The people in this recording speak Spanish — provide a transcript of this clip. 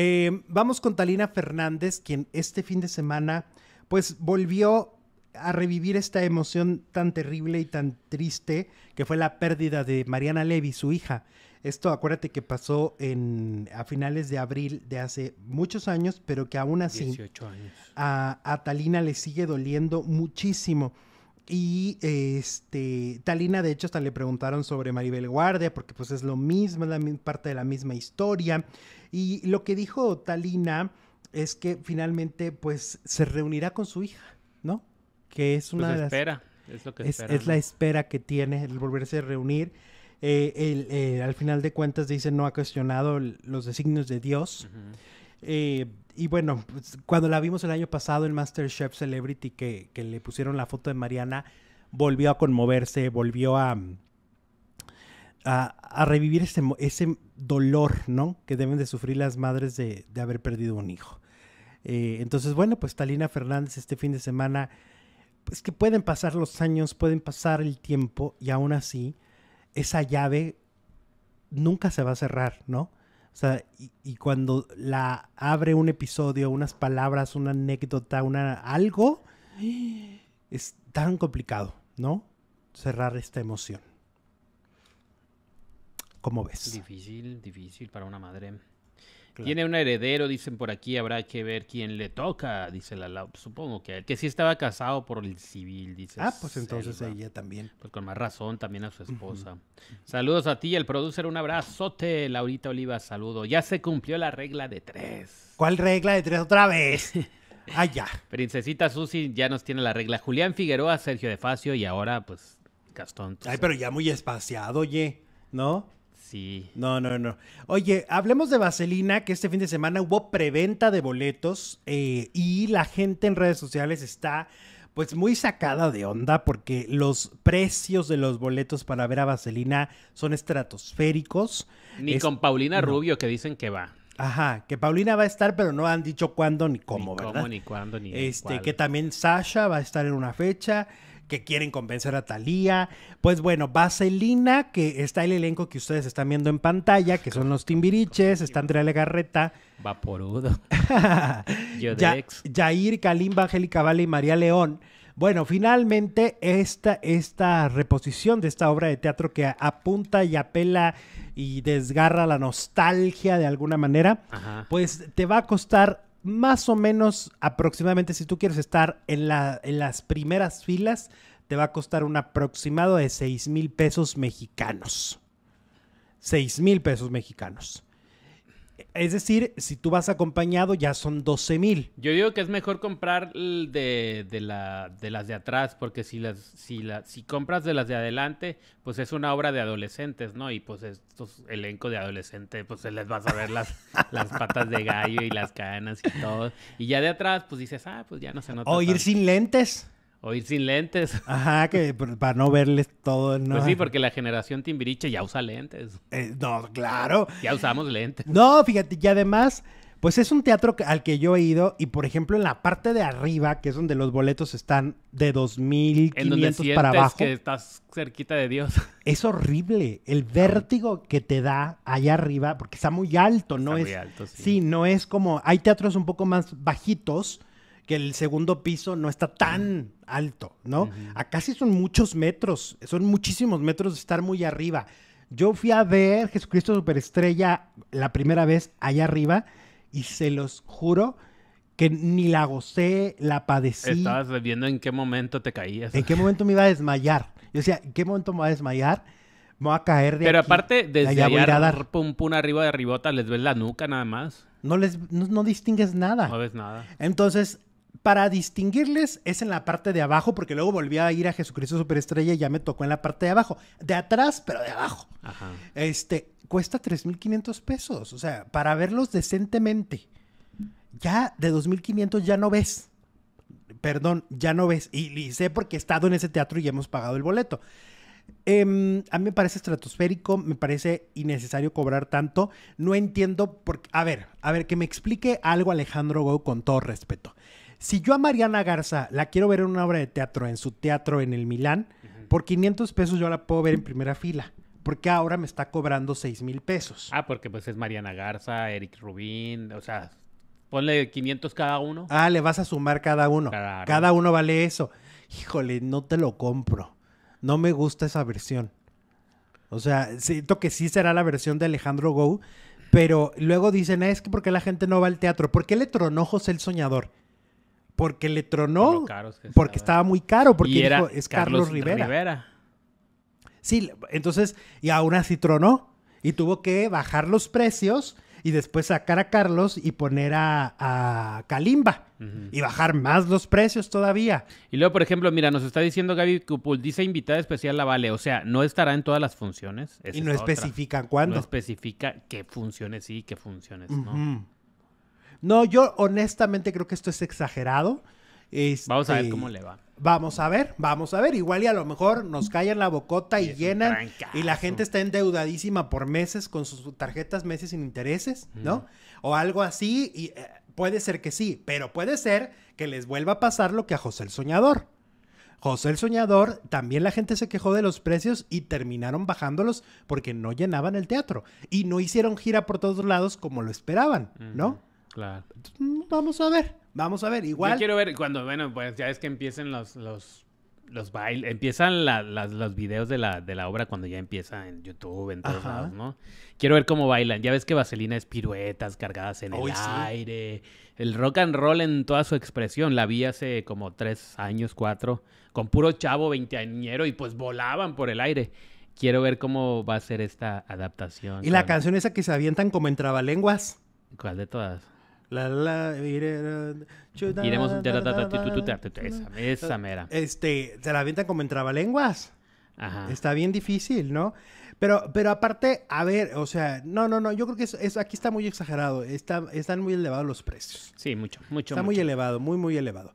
Eh, vamos con Talina Fernández, quien este fin de semana, pues volvió a revivir esta emoción tan terrible y tan triste que fue la pérdida de Mariana Levy, su hija. Esto acuérdate que pasó en, a finales de abril de hace muchos años, pero que aún así a Talina le sigue doliendo muchísimo. Y este, Talina, de hecho, hasta le preguntaron sobre Maribel Guardia, porque pues es lo mismo, es la parte de la misma historia. Y lo que dijo Talina es que finalmente pues se reunirá con su hija, ¿no? Que es pues una espera, es lo que espera, la espera que tiene el volverse a reunir. Eh, el, eh, al final de cuentas dice no ha cuestionado los designios de Dios. Eh, y bueno, pues, cuando la vimos el año pasado en Masterchef Celebrity, que, le pusieron la foto de Mariana, volvió a conmoverse, volvió a, a, revivir ese, ese, dolor, ¿no? Que deben de sufrir las madres de, haber perdido un hijo. Eh, entonces, bueno, pues Talina Fernández este fin de semana, es pues que pueden pasar los años, pueden pasar el tiempo y aún así, esa llave nunca se va a cerrar, ¿no? O sea, y, y, cuando la abre un episodio, unas palabras, una anécdota, una algo, es tan complicado, ¿no? Cerrar esta emoción. ¿Cómo ves? Difícil, difícil para una madre. Tiene un heredero, dicen por aquí, habrá que ver quién le toca, dice la Supongo que que sí estaba casado por el civil, dice. Ah, pues entonces ella también. Pues con más razón también a su esposa. Saludos a ti, el producer, un abrazote, Laurita Oliva, saludo. Ya se cumplió la regla de tres. ¿Cuál regla de tres otra vez? Ah, ya. Princesita Susi ya nos tiene la regla. Julián Figueroa, Sergio de Facio y ahora, pues, Gastón. Ay, pero ya muy espaciado, oye, ¿no? Sí. No, no, no. Oye, hablemos de Vaselina, que este fin de semana hubo preventa de boletos eh, y la gente en redes sociales está pues muy sacada de onda porque los precios de los boletos para ver a Vaselina son estratosféricos. Ni con Paulina Rubio que dicen que va. Ajá, que Paulina va a estar, pero no han dicho cuándo ni cómo, ni Cómo, ni cuándo, ni Este, que también Sasha va a estar en una fecha que quieren convencer a Talía, Pues bueno, Vaselina, que está el elenco que ustedes están viendo en pantalla, que son los Timbiriches, está Andrea Legarreta. Vaporudo. Jair, Kalimba, Angélica Vale y María León. Bueno, finalmente esta, esta reposición de esta obra de teatro que apunta y apela y desgarra la nostalgia de alguna manera, pues te va a costar más o menos aproximadamente, si tú quieres estar en, las primeras filas, te va a costar un aproximado de 6 mil pesos mexicanos. 6 mil pesos mexicanos. Es decir, si tú vas acompañado ya son 12 mil. Yo digo que es mejor comprar de, de, la, de las de atrás, porque si, las, si, compras de las de adelante, pues es una obra de adolescentes, ¿no? Y pues estos elenco de adolescentes, pues se les vas a ver las, las patas de gallo y las canas y todo. Y ya de atrás, pues dices, ah, pues ya no se nota. O ir sin lentes. O ir sin lentes. Ajá, que para no verles todo. ¿no? Pues sí, porque la generación timbiriche ya usa lentes. Eh, no, claro. Ya usamos lentes. No, fíjate, y además, pues es un teatro al que yo he ido y, por ejemplo, en la parte de arriba, que es donde los boletos están de 2.500 para abajo. que estás cerquita de Dios. Es horrible el vértigo que te da allá arriba, porque está muy alto, ¿no? Muy alto, sí. sí, no es como... Hay teatros un poco más bajitos que el segundo piso no está tan alto, ¿no? Acá sí son muchos metros, son muchísimos metros de estar muy arriba. Yo fui a ver Jesucristo Superestrella la primera vez allá arriba y se los juro que ni la gocé, la padecí. Estabas viendo en qué momento te caías. En qué momento me iba a desmayar. Yo decía, ¿en qué momento me voy a desmayar? Me va a caer de Pero aparte, desde de allá, pum pum arriba de arribota, les ves la nuca nada más. No les no distingues nada. No ves nada. Entonces, para distinguirles es en la parte de abajo, porque luego volví a ir a Jesucristo Superestrella y ya me tocó en la parte de abajo. De atrás, pero de abajo. Este, cuesta 3.500 pesos. O sea, para verlos decentemente. Ya de 2.500 ya no ves. Perdón, ya no ves. Y, sé porque he estado en ese teatro y hemos pagado el boleto. Em, a mí me parece estratosférico, me parece innecesario cobrar tanto. No entiendo por A ver, a ver, que me explique algo Alejandro Go con todo respeto. Si yo a Mariana Garza la quiero ver en una obra de teatro, en su teatro en el Milán, por 500 pesos yo la puedo ver en primera fila. Porque ahora me está cobrando 6 mil pesos. Ah, porque pues es Mariana Garza, Eric Rubín, o sea, ponle 500 cada uno. Ah, le vas a sumar cada uno. Cada uno vale eso. Híjole, no te lo compro. No me gusta esa versión. O sea, siento que sí será la versión de Alejandro Gou, pero luego dicen, ah, es que porque la gente no va al teatro. ¿Por qué le tronó José el Soñador? Porque le tronó. porque estaba muy caro. Porque era es Carlos, Rivera. Sí, entonces, y aún así tronó. Y tuvo que bajar los precios y después sacar a Carlos y poner a, Kalimba. Y bajar más los precios todavía. Y luego, por ejemplo, mira, nos está diciendo Gaby Cupul, dice invitada especial la Vale. O sea, no estará en todas las funciones. y no especifica especifican cuándo. No especifica qué funciones sí y qué funciones no. No, yo honestamente creo que esto es exagerado. Este, vamos a ver cómo le va. Vamos a ver, vamos a ver. Igual y a lo mejor nos callan la bocota y, llenan y la gente está endeudadísima por meses con sus tarjetas meses sin intereses, ¿no? O algo así y eh, puede ser que sí, pero puede ser que les vuelva a pasar lo que a José el Soñador. José el Soñador, también la gente se quejó de los precios y terminaron bajándolos porque no llenaban el teatro y no hicieron gira por todos lados como lo esperaban, ¿no? Mm, vamos a ver, vamos a ver. Igual. Yo quiero ver cuando, bueno, pues ya es que empiecen los, los, bailes, empiezan los videos de la, de la obra cuando ya empieza en YouTube, en todos lados, ¿no? Quiero ver cómo bailan. Ya ves que Vaselina es piruetas cargadas en el aire. El rock and roll en toda su expresión. La vi hace como tres años, cuatro, con puro chavo veinteañero y pues volaban por el aire quiero ver cómo va a ser esta adaptación. Y la canción esa que se avientan como en trabalenguas. ¿Cuál de todas? La, la, Iremos. Mm. Esa, mera. Este, se la avientan como en trabalenguas. Ajá. Está bien difícil, ¿no? Pero, pero aparte, a ver, o sea, no, no, no, yo creo que es, aquí está muy exagerado, está, están muy elevados los precios. Sí, mucho, mucho. Está muy elevado, muy, muy elevado.